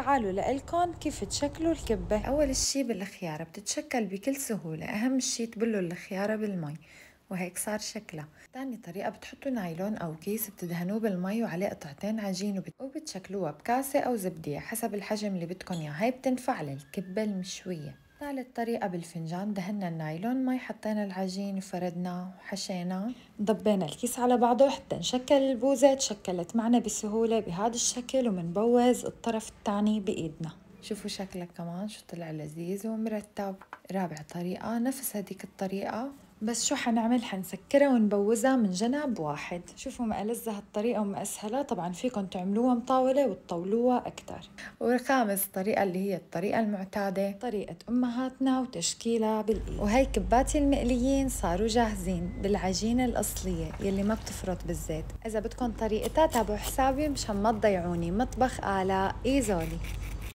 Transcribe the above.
تعالوا لإلكم كيف تشكلوا الكبة أول شي بالخيارة بتتشكل بكل سهولة أهم شي تبلوا الخيارة بالمي وهيك صار شكلها تاني طريقة بتحطوا نايلون أو كيس بتدهنوه بالمي وعليه قطعتين عجين وبتشكلوها بكاسة أو زبدية حسب الحجم اللي بدكم إياه هاي بتنفع للكبة المشوية ثالث طريقة بالفنجان دهنا النايلون مي حطينا العجين فردنا وحشينا ضبينا الكيس على بعضه حتى نشكل البوزة تشكلت معنا بسهولة بهذا الشكل ومنبوز الطرف الثاني بإيدنا شوفوا شكلك كمان شو طلع لذيذ ومرتب رابع طريقة نفس هديك الطريقة بس شو حنعمل حنسكرها ونبوزها من جنب واحد شوفوا ما هالطريقة وما أسهلها طبعا فيكم تعملوها مطاولة وتطولوها أكتر وخامس طريقة اللي هي الطريقة المعتادة طريقة أمهاتنا وتشكيلها بالإيد وهي كباتي المقليين صاروا جاهزين بالعجينة الأصلية يلي ما بتفرط بالزيت إذا بدكم طريقتها تابعوا حسابي مشان ما تضيعوني مطبخ آلاء إيزولي